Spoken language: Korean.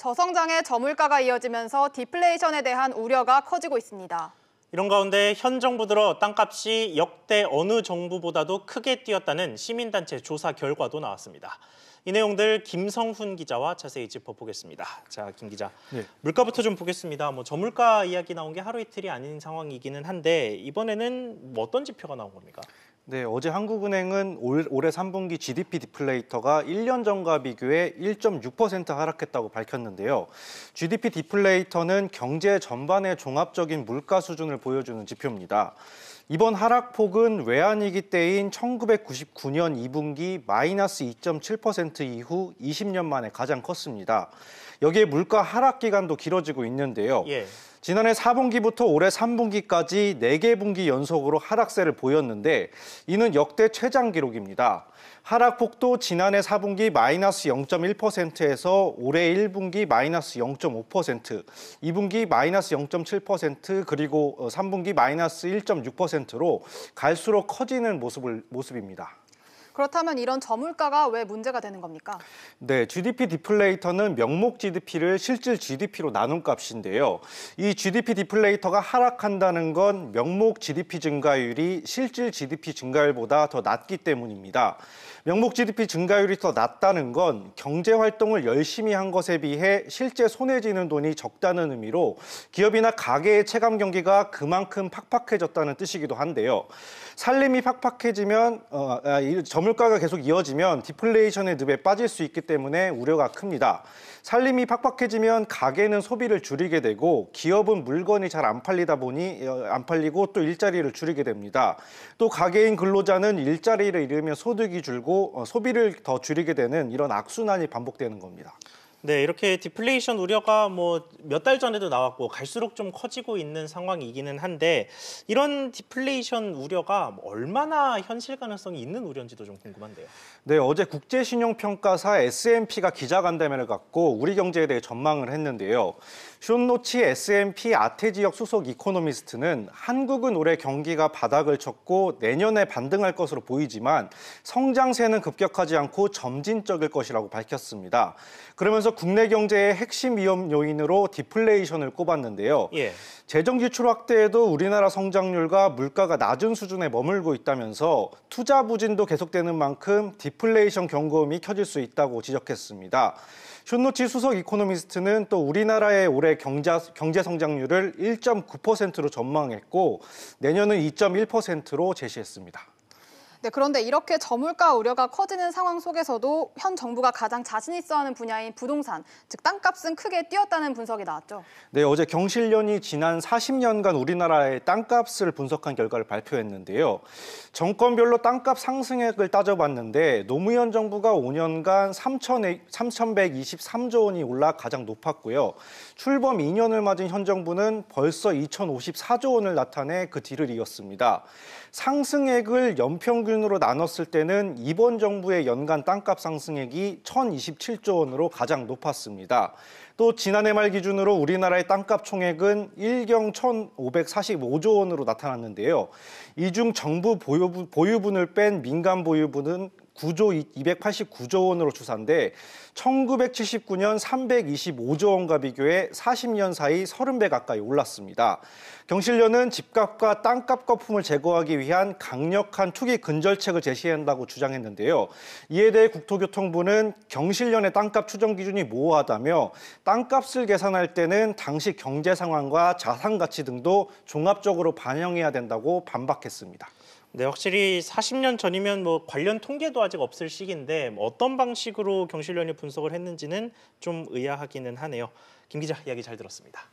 저성장의 저물가가 이어지면서 디플레이션에 대한 우려가 커지고 있습니다. 이런 가운데 현 정부 들어 땅값이 역대 어느 정부보다도 크게 뛰었다는 시민단체 조사 결과도 나왔습니다. 이 내용들 김성훈 기자와 자세히 짚어보겠습니다. 자, 김 기자, 네. 물가부터 좀 보겠습니다. 뭐 저물가 이야기 나온 게 하루 이틀이 아닌 상황이기는 한데 이번에는 뭐 어떤 지표가 나온 겁니까? 네, 어제 한국은행은 올, 올해 3분기 GDP 디플레이터가 1년 전과 비교해 1.6% 하락했다고 밝혔는데요. GDP 디플레이터는 경제 전반의 종합적인 물가 수준을 보여주는 지표입니다. 이번 하락폭은 외환위기 때인 1999년 2분기 마이너스 2.7% 이후 20년 만에 가장 컸습니다. 여기에 물가 하락 기간도 길어지고 있는데요. 예. 지난해 4분기부터 올해 3분기까지 4개 분기 연속으로 하락세를 보였는데 이는 역대 최장 기록입니다. 하락폭도 지난해 4분기 마이너스 0.1%에서 올해 1분기 마이너스 0.5%, 2분기 마이너스 0.7% 그리고 3분기 마이너스 1.6%로 갈수록 커지는 모습을, 모습입니다. 그렇다면 이런 저물가가 왜 문제가 되는 겁니까? 네, GDP 디플레이터는 명목 GDP를 실질 GDP로 나눈 값인데요. 이 GDP 디플레이터가 하락한다는 건 명목 GDP 증가율이 실질 GDP 증가율보다 더 낮기 때문입니다. 명목 GDP 증가율이 더 낮다는 건 경제 활동을 열심히 한 것에 비해 실제 손해지는 돈이 적다는 의미로 기업이나 가계의 체감 경기가 그만큼 팍팍해졌다는 뜻이기도 한데요. 살림이 팍팍해지면 어, 아, 점을 물가가 계속 이어지면 디플레이션의 늪에 빠질 수 있기 때문에 우려가 큽니다. 살림이 팍팍해지면 가게는 소비를 줄이게 되고 기업은 물건이 잘 안 팔리다 보니 어, 안 팔리고 또 일자리를 줄이게 됩니다. 또 가게인 근로자는 일자리를 잃으면 소득이 줄고 어, 소비를 더 줄이게 되는 이런 악순환이 반복되는 겁니다. 네, 이렇게 디플레이션 우려가 뭐 몇 달 전에도 나왔고 갈수록 좀 커지고 있는 상황이기는 한데 이런 디플레이션 우려가 뭐 얼마나 현실 가능성이 있는 우려인지도 좀 궁금한데요. 네, 어제 국제신용평가사 S&P가 기자간담회를 갖고 우리 경제에 대해 전망을 했는데요. 쇼노치 S&P 아태 지역 수석 이코노미스트는 한국은 올해 경기가 바닥을 쳤고 내년에 반등할 것으로 보이지만 성장세는 급격하지 않고 점진적일 것이라고 밝혔습니다. 그러면서 국내 경제의 핵심 위험 요인으로 디플레이션을 꼽았는데요. 예. 재정 지출 확대에도 우리나라 성장률과 물가가 낮은 수준에 머물고 있다면서 투자 부진도 계속되는 만큼 디플레이션 경고음이 켜질 수 있다고 지적했습니다. 슛노치 수석 이코노미스트는 또 우리나라의 올해 경자, 경제 성장률을 1.9%로 전망했고 내년은 2.1%로 제시했습니다. 네, 그런데 이렇게 저물가 우려가 커지는 상황 속에서도 현 정부가 가장 자신 있어 하는 분야인 부동산, 즉 땅값은 크게 뛰었다는 분석이 나왔죠. 네, 어제 경실련이 지난 40년간 우리나라의 땅값을 분석한 결과를 발표했는데요. 정권별로 땅값 상승액을 따져봤는데 노무현 정부가 5년간 3,123조 원이 올라 가장 높았고요. 출범 2년을 맞은 현 정부는 벌써 2,054조 원을 나타내 그 뒤를 이었습니다. 상승액을 연평균으로 나눴을 때는 이번 정부의 연간 땅값 상승액이 1,027조 원으로 가장 높았습니다. 또 지난해 말 기준으로 우리나라의 땅값 총액은 1경 1,545조 원으로 나타났는데요. 이 중 정부 보유분, 보유분을 뺀 민간 보유분은 9조 289조 원으로 추산돼 1979년 325조 원과 비교해 40년 사이 30배 가까이 올랐습니다. 경실련은 집값과 땅값 거품을 제거하기 위한 강력한 투기 근절책을 제시한다고 주장했는데요. 이에 대해 국토교통부는 경실련의 땅값 추정 기준이 모호하다며 땅값을 계산할 때는 당시 경제 상황과 자산 가치 등도 종합적으로 반영해야 된다고 반박했습니다. 네, 확실히 40년 전이면 뭐 관련 통계도 아직 없을 시기인데 어떤 방식으로 경실련이 분석을 했는지는 좀 의아하기는 하네요. 김 기자 이야기 잘 들었습니다.